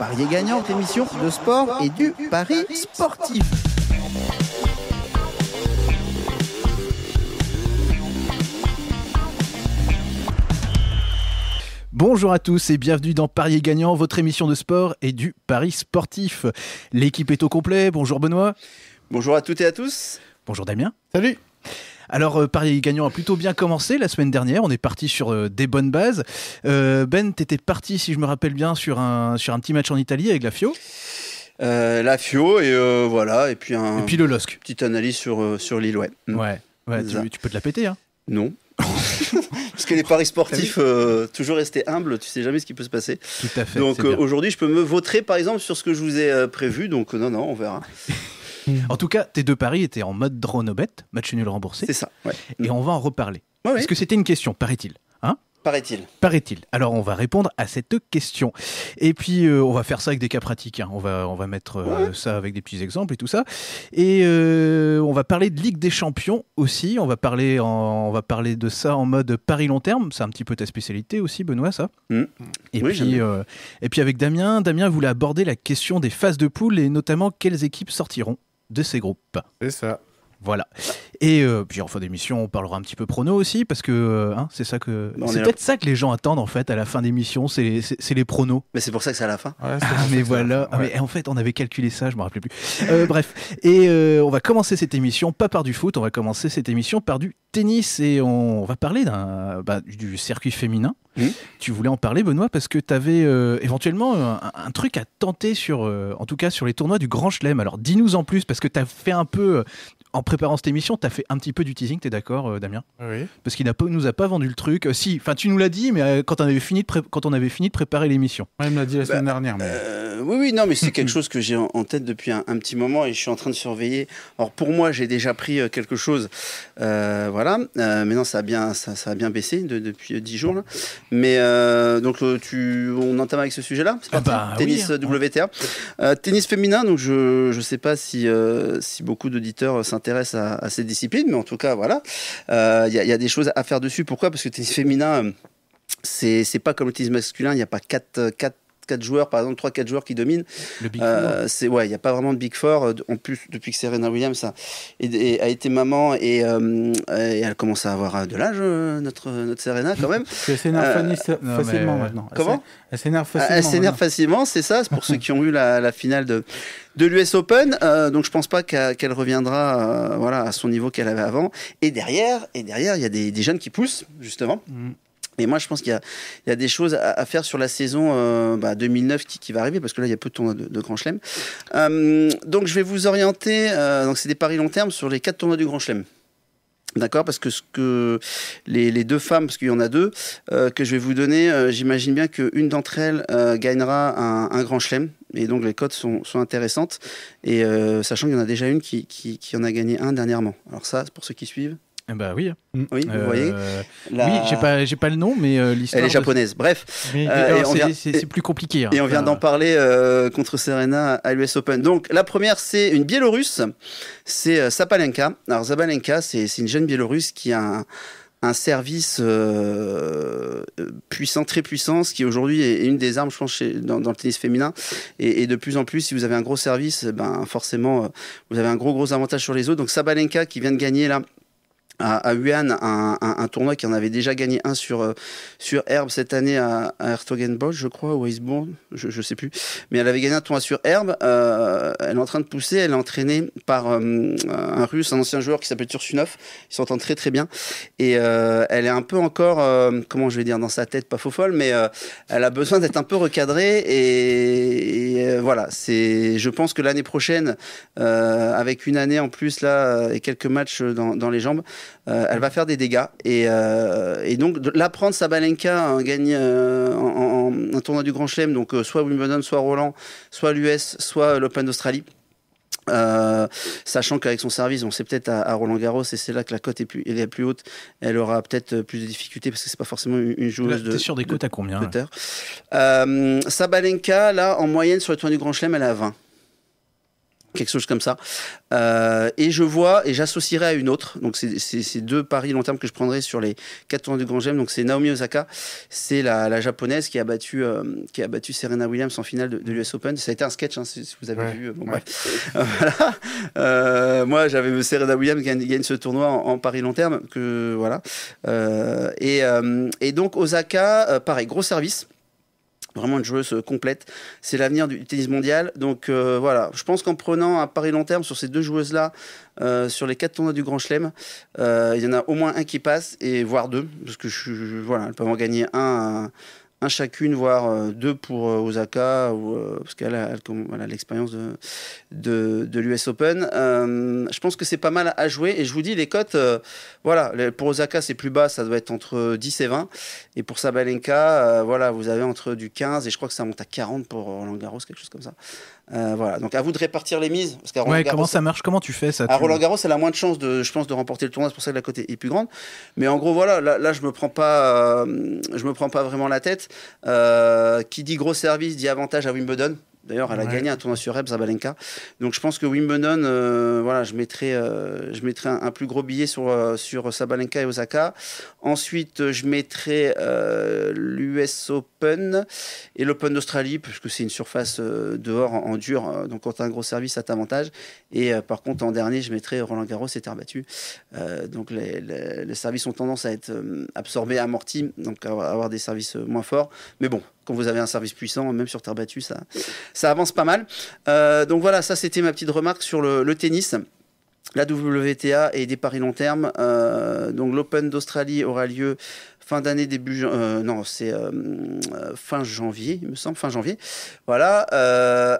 Parier gagnant, émission de sport et du pari sportif. Bonjour à tous et bienvenue dans Paris Gagnant, votre émission de sport et du Paris sportif. L'équipe est au complet. Bonjour Benoît. Bonjour à toutes et à tous. Bonjour Damien. Salut. Alors, euh, Paris Gagnant a plutôt bien commencé la semaine dernière. On est parti sur euh, des bonnes bases. Euh, ben, tu étais parti, si je me rappelle bien, sur un, sur un petit match en Italie avec la FIO. la FIO et voilà et puis un le LOSC. Petite analyse sur sur Lille ouais. Ouais. tu, peux te la péter hein. Non. Parce que les paris sportifs, toujours rester humble, tu sais jamais ce qui peut se passer. Tout à fait. Donc aujourd'hui, je peux me voter par exemple sur ce que je vous ai prévu. Donc non, non, on verra. En tout cas, tes deux paris étaient en mode drone bête, match nul remboursé. C'est ça. Et on va en reparler. Parce que c'était une question, paraît-il. Hein Paraît-il. Paraît-il. Alors on va répondre à cette question. Et puis euh, on va faire ça avec des cas pratiques. Hein. On, va, on va mettre euh, ça avec des petits exemples et tout ça. Et euh, on va parler de Ligue des Champions aussi. On va parler, on va parler de ça en mode paris long terme. C'est un petit peu ta spécialité aussi, Benoît, ça. Mm. Et, puis, et puis avec Damien, Damien voulait aborder la question des phases de poule et notamment quelles équipes sortiront de ces groupes. C'est ça. Voilà. Et euh, puis en fin d'émission, on parlera un petit peu prono aussi, parce que euh, hein, c'est ça que bah, c'est peut-être ça que les gens attendent en fait à la fin d'émission, c'est les, pronos. Mais c'est pour ça que c'est à la fin. mais voilà. Ah, mais en fait, on avait calculé ça, je me rappelais plus. Euh, bref. Et on va commencer cette émission pas par du foot, on va commencer cette émission par du tennis et on va parler bah, du circuit féminin. Mmh. Tu voulais en parler, Benoît, parce que tu avais éventuellement un, truc à tenter sur, en tout cas sur les tournois du Grand Chelem. Alors dis-nous en plus, parce que tu as fait un peu, en préparant cette émission, tu as fait un petit peu du teasing, tu es d'accord, euh, Damien Oui. Parce qu'il ne nous a pas vendu le truc. Euh, si, enfin, tu nous l'as dit, mais euh, quand, on avait fini de quand on avait fini de préparer l'émission. il me l'a dit la semaine bah, dernière. oui, oui, non, mais c'est quelque chose que j'ai en, tête depuis un, petit moment et je suis en train de surveiller. Alors, pour moi, j'ai déjà pris quelque chose. voilà. maintenant, ça a bien, ça, a bien baissé depuis dix jours. Mais donc, tu, on entame avec ce sujet-là. C'est ah bah tennis hein. WTA. tennis féminin, donc je ne sais pas si, si beaucoup d'auditeurs s'intéressent intéresse à, cette discipline, mais en tout cas, voilà, il euh, y, a des choses à faire dessus. Pourquoi Parce que tennis féminin, euh, c'est pas comme le tennis masculin, il n'y a pas quatre euh, 4 joueurs, par exemple 3-4 joueurs qui dominent. Euh, c'est ouais, il n'y a pas vraiment de Big Four euh, en plus depuis que Serena Williams ça, et, a été maman et, euh, elle commence à avoir de l'âge notre notre Serena quand même. elle s'énerve facilement maintenant. Comment Elle s'énerve ah, facilement. Elle s'énerve facilement, c'est ça. C'est pour ceux qui ont eu la, finale de de l'US Open. donc je pense pas qu'elle reviendra voilà à son niveau qu'elle avait avant. Et derrière et derrière il y a des, jeunes qui poussent justement. Mm. Et moi, je pense qu'il y, a des choses à, faire sur la saison 2009 euh, bah, qui, qui, va arriver, parce que là, il y a peu de tournois de, Grand Chelem. Euh, donc, je vais vous orienter, euh, donc c'est des paris long terme, sur les quatre tournois du Grand Chelem. D'accord Parce que ce que les, deux femmes, parce qu'il y en a deux, que je vais vous donner, j'imagine bien qu'une d'entre elles gagnera un, Grand Chelem. Et donc, les cotes sont, sont, intéressantes. Et sachant qu'il y en a déjà une qui, qui en a gagné un dernièrement. Alors ça, pour ceux qui suivent bah oui. Mm. Oui, vous voyez. Euh, oui, j'ai pas, j'ai pas le nom, mais euh, l'histoire. Elle est japonaise. Bref, euh, c'est plus compliqué. Hein. Et on vient d'en parler contre Serena à l'US Open. Donc la première, c'est une Biélorusse, c'est Sapalenka. Alors Sapalenka, c'est une jeune Biélorusse qui a un, service puissant, très puissant, ce qui aujourd'hui est une des armes, je pense, dans, le tennis féminin. Et, et, de plus en plus, si vous avez un gros service, ben forcément, vous avez un gros gros avantage sur les autres. Donc Sabalenka qui vient de gagner là à, à Wuhan un, tournoi qui en avait déjà gagné un sur, euh, sur herbe cette année à, à je crois, ou à je ne sais plus. Mais elle avait gagné un tournoi sur herbe. Euh, elle est en train de pousser. Elle est entraînée par euh, un russe, un ancien joueur qui s'appelle Tursunov. Ils s'entendent très très bien. Et elle est un peu encore, comment je vais dire, dans sa tête, pas faux folle, mais elle a besoin d'être un peu recadrée. Et, voilà, c'est, je pense que l'année prochaine, avec une année en plus là et quelques matchs dans, dans les jambes, euh, elle va faire des dégâts. Et, euh, donc, de, prendre Sabalenka hein, gagne euh, en, tournoi du Grand Chelem, donc soit Wimbledon, soit Roland, soit l'US, soit l'Open d'Australie. sachant qu'avec son service, on sait peut-être à, Roland Garros, et c'est là que la cote est, la plus haute, elle aura peut-être plus de difficultés parce que c'est pas forcément une, joueuse de. sur des cotes à combien Sabalenka, là, en moyenne sur le tournoi du Grand Chelem, elle a à 20 quelque chose comme ça. Euh, et je vois, et j'associerai à une autre, donc c'est deux paris long terme que je prendrai sur les quatre tournois du Grand Gem. donc c'est Naomi Osaka, c'est la, la, japonaise qui a, battu, euh, qui a battu Serena Williams en finale de, l'US Open. Ça a été un sketch, hein, si, vous avez vu. Euh, moi, j'avais Serena Williams qui gagne ce tournoi en, paris long terme, que voilà. Et, et, donc Osaka, pareil, gros service. Vraiment une joueuse euh, complète. C'est l'avenir du tennis mondial. Donc euh, voilà, je pense qu'en prenant à pari long terme sur ces deux joueuses-là, euh, sur les quatre tournois du Grand Chelem, il y en a au moins un qui passe, et voire deux, parce que je, voilà, elles peuvent en gagner un un chacune, voire euh, deux pour euh, Osaka, euh, parce qu'elle a, l'expérience de, de, l'US Open. je pense que c'est pas mal à jouer. Et je vous dis, les cotes, voilà, pour Osaka, c'est plus bas, ça doit être entre 10 et 20. Et pour Sabalenka, voilà, vous avez entre du 15 et je crois que ça monte à 40 pour Roland Garros, quelque chose comme ça. Euh, voilà, donc à vous de répartir les mises. Parce comment ça marche Comment tu fais ça À Roland Garros, c'est la moins de chance de, je pense, de remporter le tournoi. C'est pour ça que la côté est plus grande. Mais en gros, voilà, là, je me prends pas, euh, je me prends pas vraiment la tête. Euh, qui dit gros service dit avantage à Wimbledon. D'ailleurs, elle a gagné un tournoi sur Reb, Zabalenka. Donc je pense que Wimbledon, euh, voilà, je mettrai, euh, je mettrai un, plus gros billet sur, euh, sur Sabalenka et Osaka. Ensuite, je mettrai l'US Open et l'Open d'Australie, puisque c'est une surface dehors en, dur. donc quand tu as un gros service, ça t'avantage. Et par contre, en dernier, je mettrai Roland Garros et terre battue. donc les, les, services ont tendance à être absorbés, amortis, donc à avoir des services moins forts. Mais bon, quand vous avez un service puissant, même sur terre battue, ça, ça avance pas mal. Euh, donc voilà, ça c'était ma petite remarque sur le, tennis. La WTA et des paris long terme. Euh, donc l'Open d'Australie aura lieu fin d'année, début. Euh, non, c'est fin janvier, il me semble, fin janvier. Voilà.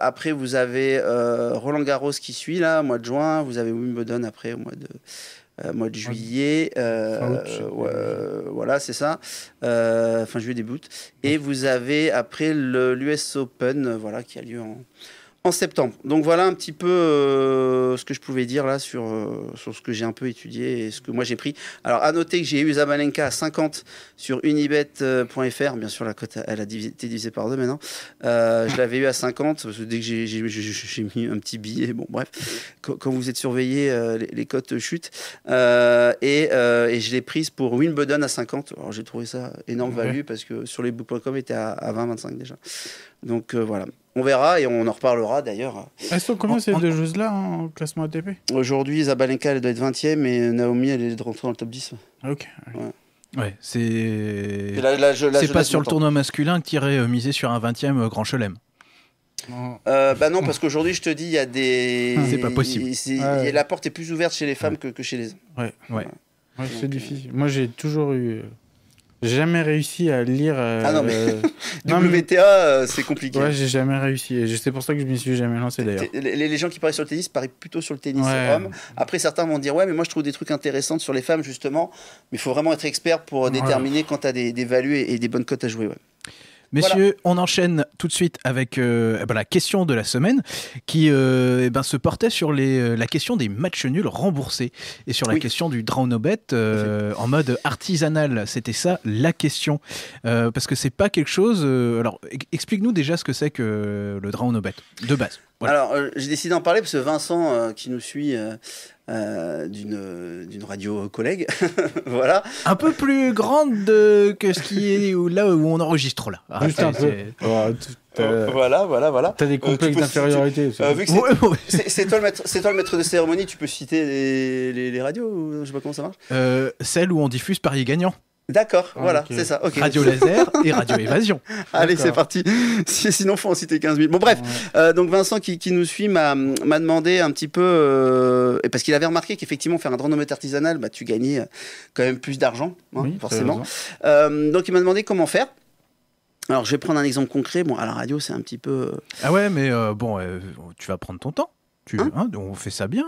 après, vous avez Roland Garros qui suit, là, au mois de juin. Vous avez Wimbledon après, au mois de, euh, mois de juillet. Euh, voilà, c'est ça. Euh, fin juillet, début Et vous avez après l'US Open, voilà, qui a lieu en en septembre. Donc voilà un petit peu euh, ce que je pouvais dire là sur, euh, sur ce que j'ai un peu étudié et ce que moi j'ai pris. Alors à noter que j'ai eu Zabalenka à 50 sur unibet.fr. Bien sûr, la cote elle a été divisée par deux maintenant. Euh, je l'avais eu à 50 parce que dès que j'ai mis un petit billet, bon bref, quand, vous êtes surveillé, les, cotes chutent. et, je l'ai prise pour Wimbledon à 50. Alors j'ai trouvé ça énorme value parce que sur les book.com était à, à 20-25 déjà. Donc voilà on verra et on en reparlera d'ailleurs. Elles sont combien ces deux joueuses-là en classement ATP Aujourd'hui, Zabalenka, elle doit être 20e et Naomi, elle est rentrée dans le top 10. Ok. Ouais. c'est. C'est pas sur le tournoi masculin que tu irais euh, miser sur un 20e euh, Grand Chelem. Euh, bah non, parce qu'aujourd'hui, je te dis, il y a des. C'est pas possible. La porte est plus ouverte chez les femmes que, que, chez les hommes. Ouais, ouais. c'est difficile. Moi, j'ai toujours eu j'ai jamais réussi à lire. Euh, ah non, mais. WTA, euh, c'est compliqué. Ouais, j'ai jamais réussi. Et c'est pour ça que je m'y suis jamais lancé d'ailleurs. Les, gens qui parient sur le tennis parient plutôt sur le tennis Après, certains vont dire Ouais, mais moi je trouve des trucs intéressants sur les femmes justement. Mais il faut vraiment être expert pour déterminer quand tu des, des values et, et, des bonnes cotes à jouer. Ouais. Messieurs, on enchaîne tout de suite avec euh, bah, la question de la semaine qui euh, eh ben, se portait sur les, euh, la question des matchs nuls remboursés et sur la question du draw no en mode artisanal. C'était ça la question. parce que c'est pas quelque chose. alors, e-, explique-nous déjà ce que c'est que le draw no de base. Alors, euh, j'ai décidé d'en parler parce que Vincent, euh, qui nous suit euh, d'une radio collègue, voilà. Un peu plus grande que ce qui est là où on enregistre là. Ah, voilà, voilà, voilà. T'as des complexes d'infériorité. c'est toi, le maître de cérémonie, tu peux citer les, les, radios Je sais pas comment ça marche. celle où on diffuse Paris gagnant. D'accord, ah, voilà, c'est ça. Radio laser et radio évasion. Allez, c'est parti. Sinon, faut en citer 15 000. Bon, bref. Euh, donc, Vincent, qui, nous suit, m'a demandé un petit peu. Euh, parce qu'il avait remarqué qu'effectivement, faire un dronomètre artisanal, bah, tu gagnais euh, quand même plus d'argent, hein, forcément. donc, il m'a demandé comment faire. Alors, je vais prendre un exemple concret. Bon, à la radio, c'est un petit peu. Ah ouais, mais bon, tu vas prendre ton temps. Tu, hein hein, on fait ça bien.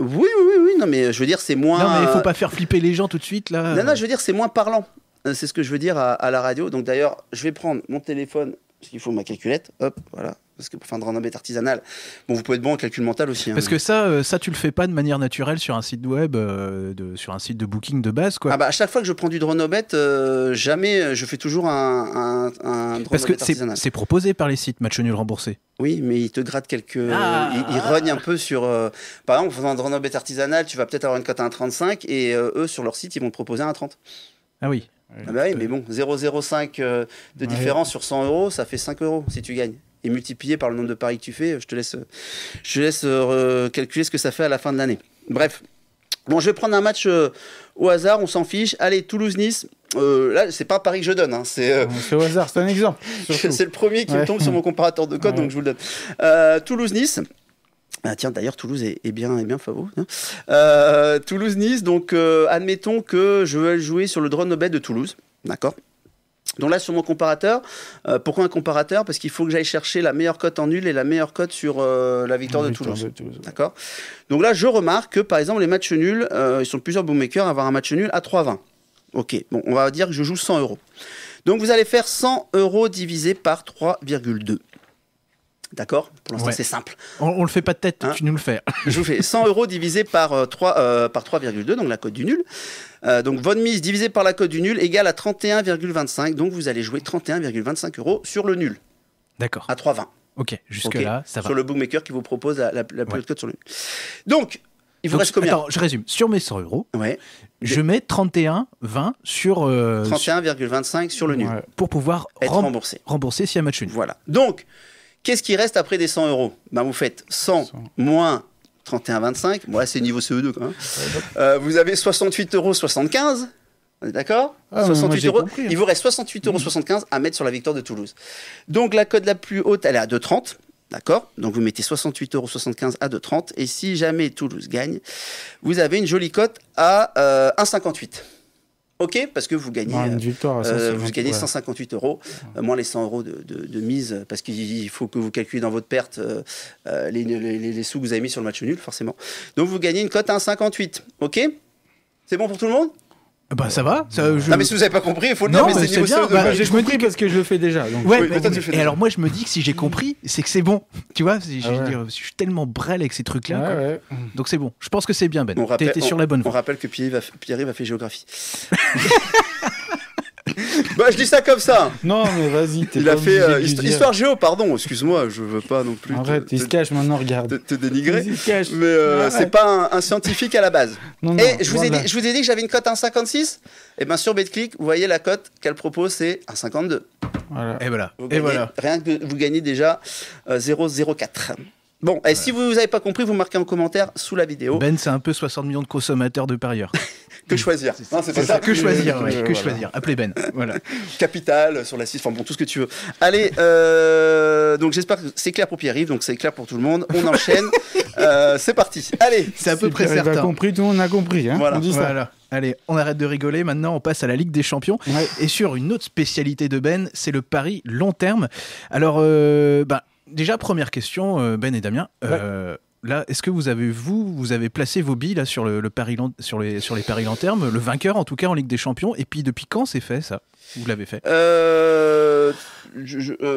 Oui, oui, oui, non, mais je veux dire, c'est moins. Non, mais il faut euh, pas faire flipper les gens tout de suite, là. Non, non, je veux dire, c'est moins parlant. Euh, c'est ce que je veux dire à la radio. Donc d'ailleurs, je vais prendre mon téléphone parce qu'il faut ma calculette, hop, voilà. Parce que pour faire un bet artisanal, bon, vous pouvez être bon en calcul mental aussi. Hein, parce que ça, tu euh, ça, tu le fais pas de manière naturelle sur un site web, euh, de, sur un site de booking de base, quoi. Ah bah, à chaque fois que je prends du dronobet, euh, jamais, euh, je fais toujours un, un, un Parce que c'est proposé par les sites, match nul remboursé. Oui, mais ils te grattent quelques. Ah. Ils un peu sur. Par exemple, en faisant un dronobet artisanal, tu vas peut-être avoir une cote à 1,35 et eux, sur leur site, ils vont te proposer un 30 Ah oui. Ah bah mais bon, 0,05 euh, de différence sur 100 euros, ça fait 5 euros si tu gagnes. Et multiplié par le nombre de paris que tu fais, je te laisse, je laisse euh, calculer ce que ça fait à la fin de l'année. Bref. Bon, je vais prendre un match euh, au hasard, on s'en fiche. Allez, Toulouse-Nice. Euh, là, c'est pas un pari que je donne. Hein, c'est au hasard, c'est un exemple. c'est le premier qui me tombe sur mon comparateur de code, donc je vous le donne. Toulouse-Nice. Ah tiens, d'ailleurs, Toulouse est, bien, est bien hein. euh, Toulouse-Nice, donc euh, admettons que je veux jouer sur le drone Nobel de Toulouse. D'accord donc là, sur mon comparateur, euh, pourquoi un comparateur Parce qu'il faut que j'aille chercher la meilleure cote en nul et la meilleure cote sur la victoire, de, Toulouse. D'accord Donc là, je remarque que, par exemple, les matchs nuls, ils sont plusieurs boommakers à avoir un match nul à 3,20. Ok, bon, on va dire que je joue 100 euros. Donc vous allez faire 100 euros divisé par 3,2. D'accord Pour l'instant, c'est simple. On, ne le fait pas de tête, hein tu nous le fais. Je vous fais 100 euros divisé par 3,2, euh, euh, donc la cote du nul. Euh, donc, votre mise divisée par la cote du nul égale à 31,25. Donc, vous allez jouer 31,25 euros sur le nul. D'accord. À 3,20. Ok, jusque-là, ça va. Sur le bookmaker qui vous propose la, plus haute cote sur le nul. Donc, il vous reste combien Attends, je résume. Sur mes 100 euros, je mets 31,20 sur. 31,25 sur le nul. Pour pouvoir être remboursé. Rembourser si y a match nul. Voilà. Donc. Qu'est-ce qui reste après des 100 euros ben, Vous faites 100, moins 31,25. c'est niveau CE2. Quand même. vous avez 68,75 euros. On est d'accord ah, hein. Il vous reste 68,75 euros à mettre sur la victoire de Toulouse. Donc, la cote la plus haute, elle est à 2,30. D'accord Donc, vous mettez 68,75 euros à 2,30. Et si jamais Toulouse gagne, vous avez une jolie cote à 1,58. Euh, OK, parce que vous gagnez, bah, euh, euh, vous 158 euros, euh, moins les 100 euros de, mise, parce qu'il faut que vous calculez dans votre perte les, les, sous que vous avez mis sur le match nul, forcément. Donc vous gagnez une cote à 1,58. OK C'est bon pour tout le monde bah ça va. je... Non mais si vous avez pas compris, il faut le dire. Non, mais c'est bien. je me dis parce que je le fais déjà. Ouais, et alors moi je me dis que si j'ai compris, c'est que c'est bon. Tu vois, ah je, suis tellement brêle avec ces trucs-là. Donc c'est bon. Je pense que c'est bien Ben. T'es sur la bonne voie. On rappelle que Pierre va Pierre va fait géographie. bah, je dis ça comme ça. Non, mais vas-y. Il a fait euh, histoire géo, pardon. Excuse-moi, je veux pas non plus. Arrête, te, il se cache maintenant, regarde. Te, dénigrer. Mais euh, c'est pas un, scientifique à la base. Et eh, je vous, ai dit, je vous ai dit que j'avais une cote 1,56. Et bien sur BetClick, vous voyez la cote qu'elle propose, c'est 1,52. Voilà. Et voilà. Et voilà. Rien que vous gagnez déjà 0,04. Euh, Bon, et si vous n'avez pas compris, vous marquez en commentaire sous la vidéo. Ben, c'est un peu 60 millions de consommateurs de parieurs. que choisir c'est euh, Que choisir, oui que choisir. Appelez Ben. Voilà. Capital sur la 6, enfin bon, tout ce que tu veux. Allez, euh, donc j'espère que c'est clair pour Pierre-Yves, donc c'est clair pour tout le monde. On enchaîne. Euh, c'est parti. Allez, c'est à peu près certain. On a compris, tout le monde a compris. Hein. On dit ça. Allez, on arrête de rigoler. Maintenant, on passe à la Ligue des Champions. Et sur une autre spécialité de Ben, c'est le pari long terme. Alors, ben déjà, première question, euh, Ben et Damien. Euh, là, est-ce que vous avez vous vous avez placé vos billes là sur le, Paris sur les sur les paris terme, le vainqueur en tout cas en Ligue des Champions et puis depuis quand c'est fait ça vous l'avez fait euh,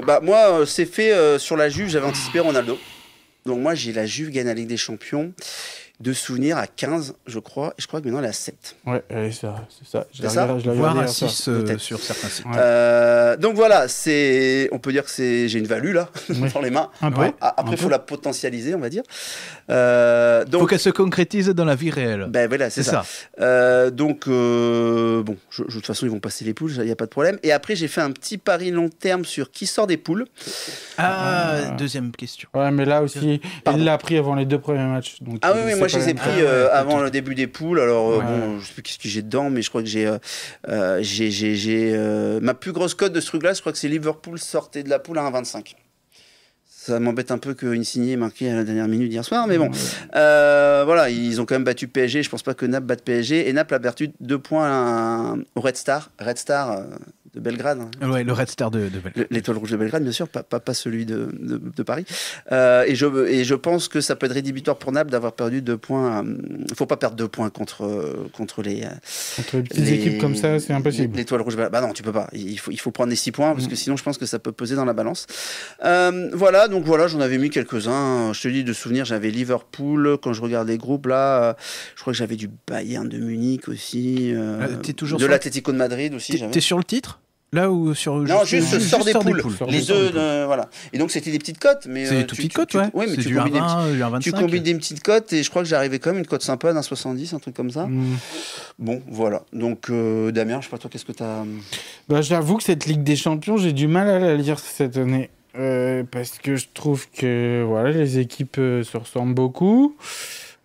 bah, moi c'est fait sur la Juve j'avais anticipé Ronaldo donc moi j'ai la Juve gagne la Ligue des Champions de souvenirs à 15, je crois. Et je crois que maintenant, elle est à 7. Ouais, c'est ça. Je je à 6 euh, sur certains sites. Euh, donc voilà, on peut dire que j'ai une value là, dans les mains. Ah, après, il faut la potentialiser, on va dire. Euh, donc, faut qu'elle se concrétise dans la vie réelle. Ben voilà, c'est ça. Euh, donc, bon, de toute façon, ils vont passer les poules, il n'y a pas de problème. Et après, j'ai fait un petit pari long terme sur qui sort des poules. Ah, deuxième question. Ouais, mais là aussi, il l'a pris avant les deux premiers matchs. Donc ah oui, oui moi je les ai pris ah euh, avant le début des poules. Alors, euh, bon, je sais plus qu'est-ce que j'ai dedans, mais je crois que j'ai. Euh, j'ai j'ai ma plus grosse cote de ce truc-là, je crois que c'est Liverpool sortait de la poule à 1,25. Ça m'embête un peu que signée ait marqué à la dernière minute hier soir, mais bon. voilà, ils ont quand même battu PSG. Je pense pas que Naples batte PSG. Et Naples a perdu deux points au Red Star. Red Star, de Belgrade. Hein. Ouais, le Red Star de, Belgrade. L'étoile rouge de Belgrade, bien sûr, pas, pas, celui de, Paris. Euh, et, je, et je pense que ça peut être rédhibitoire pour Naples d'avoir perdu deux points. Il euh, faut pas perdre deux points contre, euh, contre les. Contre les petites équipes comme ça, c'est impossible. L'étoile rouge, bah non, tu peux pas. Il faut, il faut prendre les six points parce mm. que sinon, je pense que ça peut peser dans la balance. voilà, donc voilà, j'en avais mis quelques-uns. Je te dis de souvenir, j'avais Liverpool quand je regardais les groupes là. Je crois que j'avais du Bayern de Munich aussi. Euh, ah, toujours de l'Atlético de Madrid aussi. T'es sur le titre Là où sur non juste, sort, des, poules. les œufs voilà et donc c'était des petites cotes mais c'est euh, des toutes petites cotes ouais, Oui, mais tu combines, des 25. tu combines des petites cotes et je crois que j'arrivais quand même une cote sympa d'un 70 un truc comme ça hmm. bon voilà donc euh, Damien je sais pas toi qu'est-ce que t'as hum bah j'avoue que cette Ligue des Champions j'ai du mal à la lire cette année euh, parce que je trouve que voilà les équipes se ressemblent beaucoup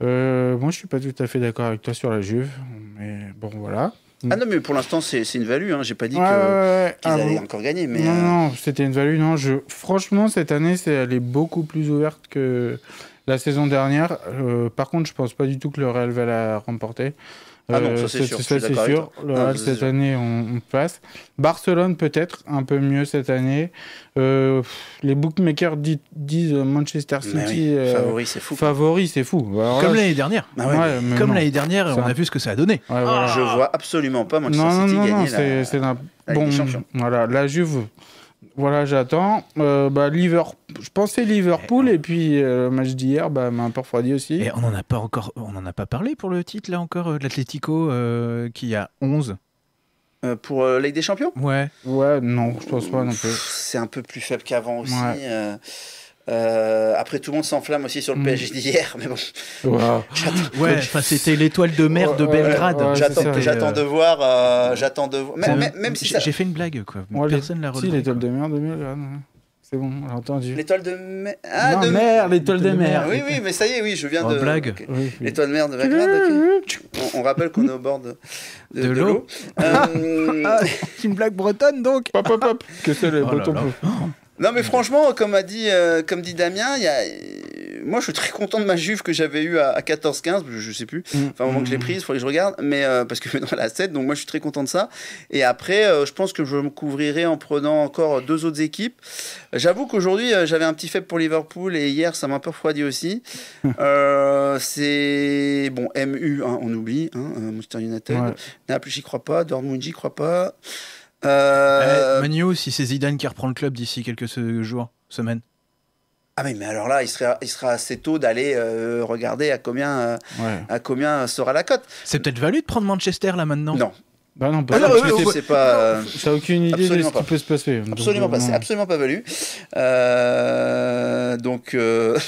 moi je suis pas tout à fait d'accord avec toi sur la Juve mais bon voilà Mm. Ah non, mais pour l'instant, c'est une value. Hein. J'ai pas dit que, ah allaient encore gagner. Mais non, euh, c'était une value. Non, je... Franchement, cette année, c'est elle est beaucoup plus ouverte que la saison dernière. Euh, par contre, je pense pas du tout que le Real va la remporter. Ah non, ça c'est euh, sûr. cette année, on, passe. Barcelone, peut-être, un peu mieux cette année. Euh, les bookmakers disent Manchester City. Euh, favori, c'est fou. Favori, c'est fou. Bah, comme l'année dernière. Ah comme l'année dernière, on a vu ce que ça a donné. Je vois absolument pas Manchester City non, gagner. Non, c'est un Bon, voilà, la Juve. Voilà, j'attends. Euh, bah, je pensais Liverpool eh, et, puis euh, le match d'hier bah, m'a un peu refroidi aussi. Et on n'en a pas encore, on n'en a pas parlé pour le titre là encore euh, de l'Atlético qui a 11. pour la Ligue des Champions Ouais. Ouais, non, je pense pas non plus. C'est un peu plus faible qu'avant aussi. Euh, après, tout le monde s'enflamme aussi sur le mm. PSG d'hier, mais bon. ouais, c'était l'étoile de mer de Belgrade. j'attends, de voir. j'attends de Même, si ça... J'ai fait une blague, quoi. Personne Personne l'a relevé. Si, l'étoile de mer de Belgrade. C'est bon, j'ai entendu. L'étoile de mer. Ah, de mer, l'étoile de, mer. Oui, oui, mais ça y est, oui, je viens oh, de. blague. L'étoile de mer de Belgrade. On, rappelle qu'on est au bord de, l'eau. euh... Ah, c'est une blague bretonne, donc. Pop, pop, pop. Que c'est le oh breton. Non mais franchement, comme a dit, euh, comme dit Damien, moi je suis très content de ma juve que j'avais eue à, 14-15, je, sais plus, mm. enfin au moment que je l'ai mm. prise, il faudrait que je regarde, mais euh, parce que maintenant la 7, donc moi je suis très content de ça. Et après, euh, je pense que je me couvrirai en prenant encore deux autres équipes. J'avoue qu'aujourd'hui j'avais un petit faible pour Liverpool et hier ça m'a un peu refroidi aussi. Mm. c'est bon, MU, hein, on oublie, hein, Manchester United, ouais. Naples j'y crois pas, Dortmund j'y crois pas. Euh... Eh, Manu, si c'est Zidane qui reprend le club d'ici quelques jours, semaines. Ah mais mais alors là, il sera, il sera assez tôt d'aller euh, regarder à combien, euh, à combien sera la cote. C'est peut-être valu de prendre Manchester là maintenant Non. Bah non, pas ah euh, c'est pas. T'as aucune idée de ce qui peut se passer. Absolument pas. C'est absolument pas valu. donc.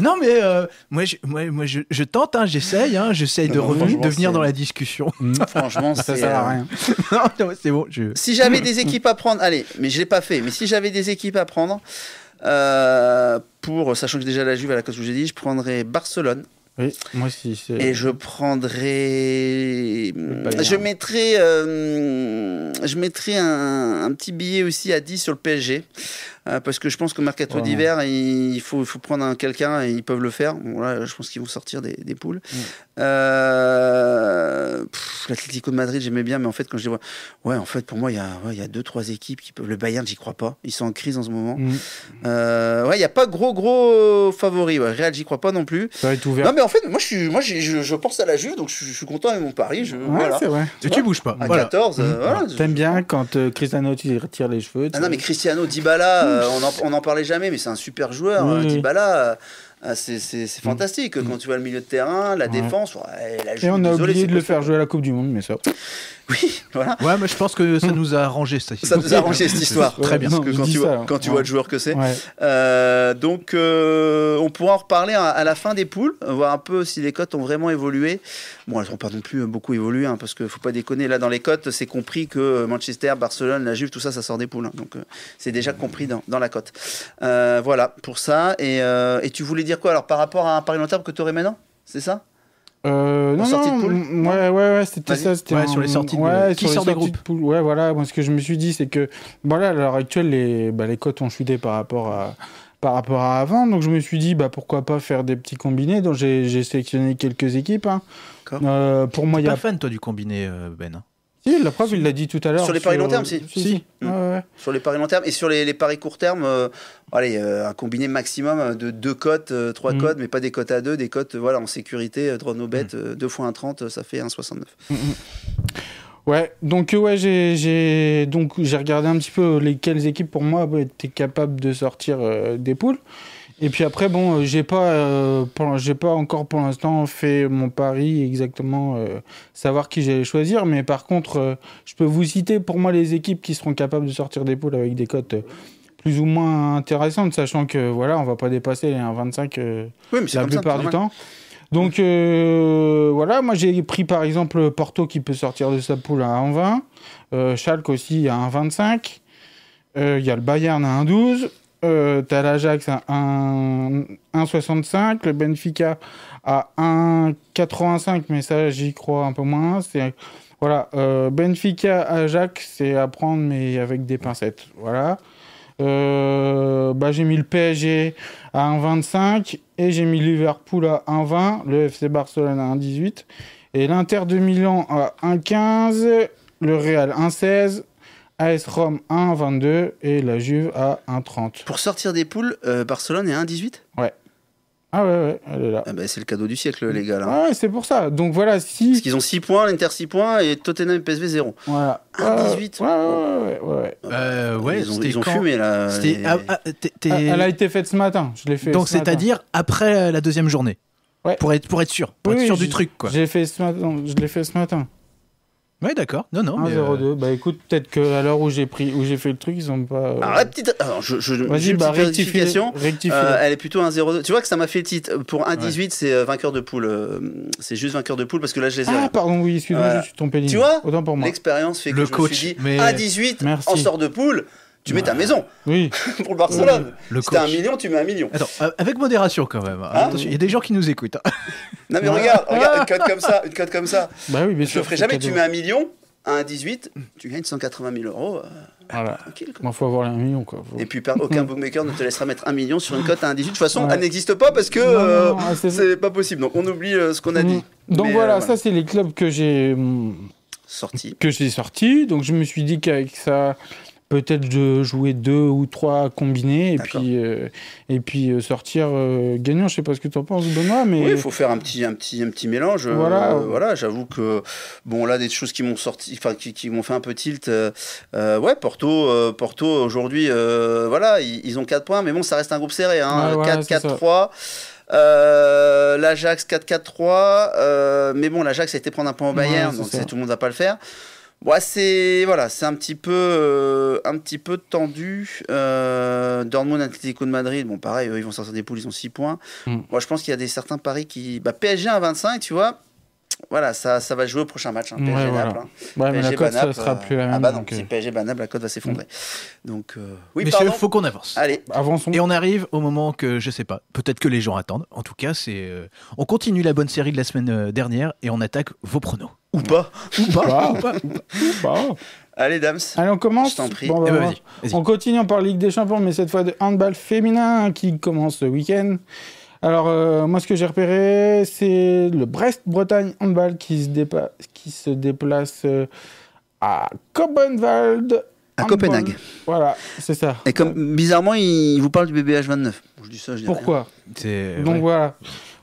Non, mais euh, moi, je, moi, moi, je, je tente, hein, j'essaye, hein, j'essaye de, revenir, de venir dans la discussion. Mm. Franchement, ça sert à euh, rien. non, c'est bon. Si j'avais des équipes à prendre, allez, mais je l'ai pas fait, mais si j'avais des équipes à prendre, euh, pour, sachant que déjà la Juve à la cause que j'ai dit, je prendrais Barcelone. Oui, moi aussi. Et je prendrais. Je mettrai mm, je mettrai un, un, petit billet aussi à 10 sur le PSG. Euh, parce que je pense que mercato d'hiver, il faut, faut prendre quelqu'un et ils peuvent le faire. Bon, je pense qu'ils vont sortir des, poules. Mm. Euh, L'Atlético de Madrid, j'aimais bien, mais en fait, quand je vois, ouais, en fait, pour moi, il y a, ouais, deux, trois équipes qui peuvent. Le Bayern, j'y crois pas. Ils sont en crise en ce moment. Mm. Euh, ouais, il n'y a pas gros, gros favoris Ouais, Real, j'y crois pas non plus. Ça va être ouvert. Non, mais en fait, moi, je, je, pense à la Juve, donc je, suis content avec mon pari. Tu, ne bouges pas. À voilà. Mm. T'aimes bien quand Cristiano, tu retire les cheveux. Ah non, mais Cristiano, Dybala. Euh, on n'en parlait jamais, mais c'est un super joueur. Euh, Dybala, euh, ah, c'est mm. fantastique. Quand tu vois le milieu de terrain, la défense, Et on a oublié de le faire jouer à la Coupe du Monde, mais ça. Oui, voilà. Ouais, mais je pense que ça nous a arrangé cette histoire. Ça nous a arrangé cette histoire. Très bien. Parce que hein. quand, tu vois, quand tu vois le joueur que c'est. Euh, donc, euh, on pourra en reparler à, la fin des poules, voir un peu si les cotes ont vraiment évolué. Bon, elles n'ont pas non plus beaucoup évolué, hein, parce qu'il ne faut pas déconner. Là, dans les cotes, c'est compris que Manchester, Barcelone, la Juve, tout ça, ça sort des poules. Hein. donc, euh, c'est déjà compris dans, la cote. voilà pour ça. Et, et, tu voulais dire quoi alors par rapport à un pari long terme que tu aurais maintenant C'est ça euh, non, non, Ouais, ouais, ouais, c'était ça. C'était sur les sorties de, ouais, qui sort des groupes. Ouais, voilà. Moi, ce que je me suis dit, c'est que, voilà, à l'heure actuelle, les, bah, les cotes ont chuté par rapport à par rapport à avant. Donc je me suis dit, bah, pourquoi pas faire des petits combinés. Donc j'ai sélectionné quelques équipes. Hein. Euh, pour moi, il y a... pas fan, toi, du combiné, euh, Ben hein si, la preuve, il l'a dit tout à l'heure. Sur les paris long terme, si. Sur les paris long terme et sur les, les paris court terme, euh, allez, euh, un combiné maximum de deux cotes, euh, trois mm. cotes, mais pas des cotes à deux, des cotes voilà, en sécurité, drone aux bêtes mm. deux 2 fois 1,30, ça fait 1,69. Mm, ouais, donc ouais, j'ai donc j'ai regardé un petit peu lesquelles équipes pour moi étaient capables de sortir des poules. Et puis après, bon, euh, j'ai pas, euh, pas encore pour l'instant fait mon pari exactement euh, savoir qui j'allais choisir, mais par contre, je peux vous citer pour moi les équipes qui seront capables de sortir des poules avec des cotes plus ou moins intéressantes, sachant que voilà, on va pas dépasser les 1,25 la plupart du temps. Donc voilà, moi j'ai pris par exemple Porto qui peut sortir de sa poule à 1,20, 20, Schalke aussi à 1,25, il y a le Bayern à 1,12, euh, t'as l'Ajax à 1,65, le Benfica à 1,85, mais ça, j'y crois un peu moins. C'est voilà, euh, Benfica Ajax, c'est à prendre, mais avec des pincettes. Voilà. Euh, bah, j'ai mis le PSG à 1,25 et j'ai mis Liverpool à 1,20, le FC Barcelone à 1,18 et l'Inter de Milan à 1,15, le Real 1,16, AS Rome 1,22 et la Juve à 1,30. Pour sortir des poules, euh, Barcelone est à 1,18 Ouais. Ah ouais, ouais, elle est là. Ah bah, c'est le cadeau du siècle, les gars. ouais, c'est pour ça. Donc voilà, si. Parce qu'ils ont 6 points, l'Inter 6 points et Tottenham et PSV 0. Voilà. 1,18. ouais, ouais, ouais. ouais, ouais. Ah bah, euh, ils, ont, fumé là. Ah, elle a été faite ce matin, je l'ai fait. Donc c'est-à-dire après la deuxième journée Ouais. Pour être, pour être sûr, pour être sûr du truc. Quoi. Fait ce matin, je l'ai fait ce matin. Oui d'accord. Non, non. 1,02. Euh, bah écoute, peut-être qu'à l'heure où j'ai pris, où j'ai fait le truc, ils ont pas. Ah petite. Alors, je, je, Vas-y, bah, rectification. Euh, elle est plutôt 1-0-2. Tu vois que ça m'a fait le titre. Pour 1-18, c'est vainqueur de poule. C'est juste vainqueur de poule parce que là, je les ai. Ah, pardon, oui, excuse-moi, je suis tombé. Tu vois pour moi. L'expérience fait que je me suis dit 18 on sort de poule tu mets ta maison oui. pour le Barcelone. si t'as un million, tu mets un million. Attends, euh, avec modération quand même. Hein. Hein il y a des gens qui nous écoutent. Hein. Non mais regarde, regarde, une cote comme ça, une cote comme ça. Bah oui, mais je ne ferai jamais tu mets un million à un 18, tu gagnes 180 000 euros. Euh, il faut avoir un million. Quoi. Et puis aucun bookmaker ne te laissera mettre un million sur une cote à un 18. De toute façon, elle n'existe pas parce que euh, c'est pas possible. Donc on oublie ce qu'on a mm. dit. Donc voilà, ça c'est les clubs que j'ai mm, sortis. Que j'ai sortis. Donc je me suis dit qu'avec ça, peut-être de jouer deux ou trois combinés et puis, euh, et puis euh, sortir euh, gagnant. Je sais pas ce que tu en penses, Benoît, mais... il faut faire un petit, un petit, petit mélange. Voilà. j'avoue que, bon, là, des choses qui m'ont sorti, enfin, qui, m'ont fait un peu tilt. ouais, Porto, Porto aujourd'hui, voilà, ils, ont quatre points, mais bon, ça reste un groupe serré. 4-4-3. Hein, L'Ajax 4-4-3, mais bon, l'Ajax a été prendre un point au Bayern, donc tout le monde va pas le faire. Ouais, c'est voilà, c'est un petit peu euh, un petit peu tendu. Euh, Dortmund, Atlético de Madrid, bon pareil, ils vont sortir des poules, ils ont 6 points. Hmm. Moi, je pense qu'il y a des certains paris qui bah, PSG à 25, tu vois. Voilà, ça, ça va jouer au prochain match. PSG hein, ouais, Naples. Hein. Ouais, mais la cote sera plus euh, la ah, même. bah donc... Euh. PSG Banap, la cote va s'effondrer. Donc oui, messieurs, il faut qu'on avance. Allez, avançons. Et on arrive au moment que je sais pas, peut-être que les gens attendent. En tout cas, c'est on continue la bonne série de la semaine dernière et on attaque vos pronos. Ou pas. Ou pas. Ou pas. Allez, dames, Allez, on commence. Je t'en prie. Bon, eh bah, ben, On continue par Ligue des Champions, mais cette fois de handball féminin qui commence ce week-end. Alors, euh, moi, ce que j'ai repéré, c'est le Brest-Bretagne handball qui se, qui se déplace euh, à Copenhague. À Copenhague. Voilà, c'est ça. Et comme bizarrement, il vous parle du BBH 29. Je Pourquoi Donc voilà.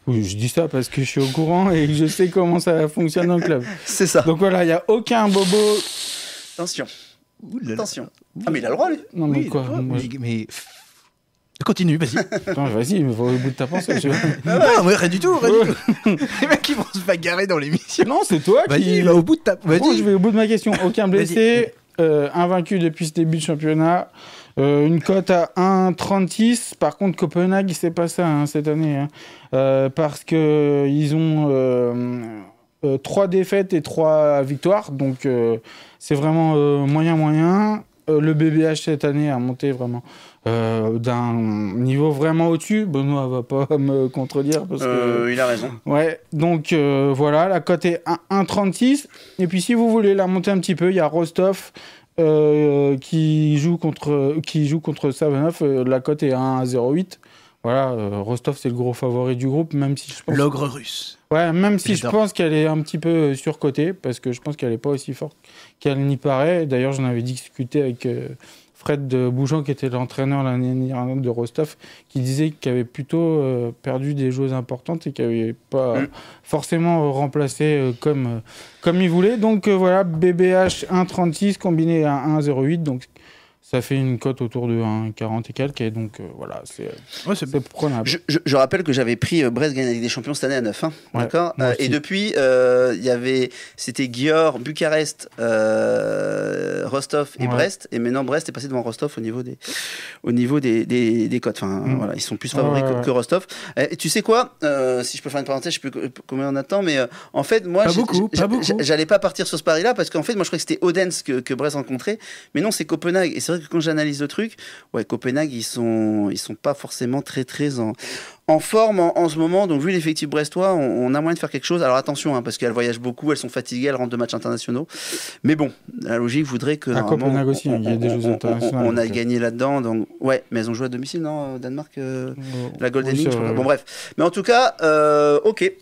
Oui, je dis ça parce que je suis au courant et je sais comment ça fonctionne dans le club. C'est ça. Donc voilà, il n'y a aucun bobo. Attention. Attention. Ah, mais il a le droit, lui. Non, mais quoi mais, Continue, vas-y. vas-y, il faut au bout de ta pensée. Je... Ah ouais, non, mais rien du tout, rien du tout. Les mecs, ils vont se bagarrer dans l'émission. Non, c'est toi qui. vas va au bout de ta. je vais au bout de ma question. Aucun blessé, euh, invaincu depuis ce début de championnat. Euh, une cote à 1,36. Par contre, Copenhague, c'est pas ça hein, cette année. Hein. Euh, parce que ils ont euh, trois défaites et trois victoires. Donc, c'est vraiment moyen, moyen. le BBH cette année a monté vraiment d'un niveau vraiment au-dessus. Benoît va pas me contredire. Parce que... Il a raison. Ouais, donc voilà, la cote est 1,36. Et puis, si vous voulez la monter un petit peu, il y a Rostov. Euh, qui joue contre qui joue contre euh, la cote est 1 à 0,8. Voilà, euh, Rostov c'est le gros favori du groupe, même si je L'ogre russe. Ouais, même si je pense qu'elle est un petit peu surcotée, parce que je pense qu'elle n'est pas aussi forte qu'elle n'y paraît. D'ailleurs, j'en avais discuté avec Fred Bougeant, qui était l'entraîneur l'année de Rostov, qui disait qu'il avait plutôt euh, perdu des choses importantes et qu'il n'avait pas mm. forcément euh, remplacé euh, comme, comme il voulait. Donc voilà, BBH 1,36 combiné à 1,08. Donc ça fait une cote autour de 1,40 et quelques. donc, euh, voilà, c'est euh, prenable. Je, je, rappelle que j'avais pris euh, Brest Brest gagner des Champions cette année à 9. Hein, D'accord Et depuis, il y avait. C'était Gior, Bucarest, Rostov et Brest. Et maintenant, Brest est passé devant Rostov au niveau des, au niveau des, des, des cotes. Enfin, mm. voilà, ils sont plus favoris que, Rostov. Et tu sais quoi Si je peux faire une parenthèse, je sais plus combien on attend. Mais en fait, moi, j'allais pas partir sur ce pari-là parce qu'en fait, moi, je croyais que c'était Odense que, que Brest rencontrait. Mais non, c'est Copenhague. Et c'est vrai que quand j'analyse le truc, ouais, Copenhague, ils sont, ils sont pas forcément très, très en, en forme en, ce moment. Donc, vu l'effectif brestois, on, a moyen de faire quelque chose. Alors, attention, hein, parce qu'elles voyagent beaucoup, elles sont fatiguées, elles rentrent de matchs internationaux. Mais bon, la logique voudrait que. À Copenhague aussi, il y a des Jeux internationaux. On, a euh. gagné là-dedans. Donc, ouais, mais elles ont joué à domicile, non euh, Danemark, euh, oh, la Golden League. Bon, bref. Mais en tout cas, ok.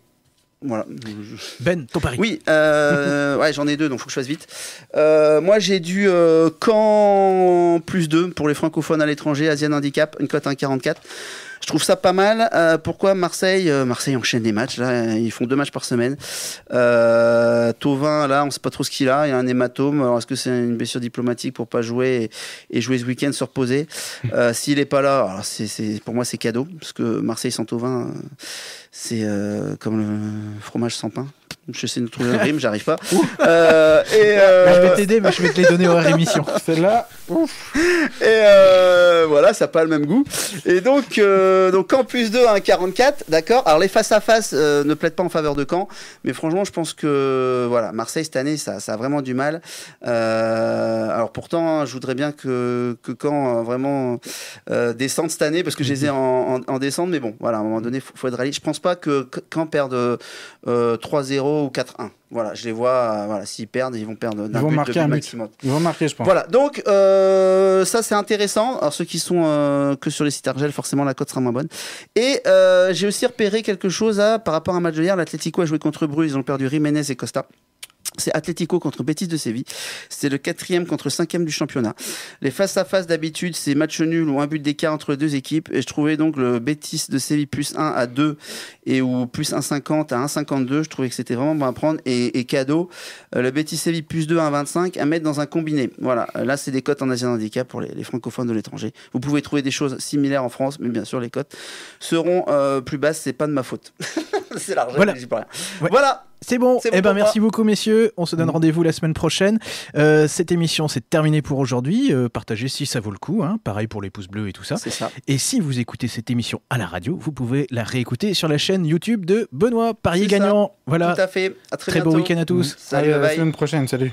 Voilà. Ben, ton pari. Oui, euh, ouais, j'en ai deux, donc faut que je fasse vite. Euh, moi, j'ai dû euh, plus 2 pour les francophones à l'étranger, Asian Handicap, une cote 1,44. Je trouve ça pas mal. Euh, pourquoi Marseille euh, Marseille enchaîne des matchs. Là, euh, ils font deux matchs par semaine. Euh, Tauvin, là, on sait pas trop ce qu'il a. Il y a un hématome. Alors, est-ce que c'est une blessure diplomatique pour pas jouer et, jouer ce week-end, se reposer S'il n'est pas là, c'est, pour moi, c'est cadeau. Parce que Marseille sans Tauvin, c'est comme le fromage sans pain. J'essaie de trouver un rime, j'arrive pas. Euh, et Je vais euh, t'aider, mais je vais te les donner hors émission. Celle-là, Et euh, voilà, ça n'a pas le même goût. Et donc, donc Campus 2 à 1,44, d'accord. Alors les face-à-face ne plaident pas en faveur de Caen, mais franchement, je pense que voilà, Marseille cette année, ça, ça a vraiment du mal. alors pourtant, hein, je voudrais bien que, que Caen vraiment descende cette année, parce que je les ai en, en, descente, mais bon, voilà, à un moment donné, il faut, être réaliste. Je pense pas que Caen perde 3-0 4-0 ou 4-1. Voilà, je les vois. Euh, voilà, s'ils perdent, ils vont perdre ils vont marquer un but. maximum. Ils vont marquer, je pense. Voilà, donc euh, ça c'est intéressant. Alors ceux qui sont euh, que sur les sites forcément la cote sera moins bonne. Et j'ai aussi repéré quelque chose à, par rapport à un match de hier. L'Atlético a joué contre Bruges, ils ont perdu Jiménez et Costa. C'est Atlético contre Betis de Séville. C'est le quatrième contre cinquième du championnat. Les face-à-face d'habitude, c'est match nul ou un but d'écart entre les deux équipes. Et je trouvais donc le Betis de Séville plus 1 à 2 et ou plus 1,50 à 1,52. Je trouvais que c'était vraiment bon à prendre. Et, cadeau, euh, le Betis Séville plus 2 à 1,25 à mettre dans un combiné. Voilà, là c'est des cotes en Asie handicap pour les, francophones de l'étranger. Vous pouvez trouver des choses similaires en France, mais bien sûr les cotes seront euh, plus basses. C'est pas de ma faute. c'est l'argent, voilà. Voilà. C'est bon. Eh ben, merci beaucoup, messieurs. On se donne mm. rendez-vous la semaine prochaine. Euh, cette émission, c'est terminée pour aujourd'hui. Euh, partagez si ça vaut le coup. Hein. Pareil pour les pouces bleus et tout ça. Et si vous écoutez cette émission à la radio, vous pouvez la réécouter sur la chaîne YouTube de Benoît Parier Gagnant. Voilà. Tout à fait. très, bon week-end à tous. Salut. à la semaine prochaine. Salut.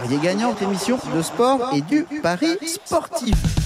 Parier gagnant, émission de sport et du pari sportif.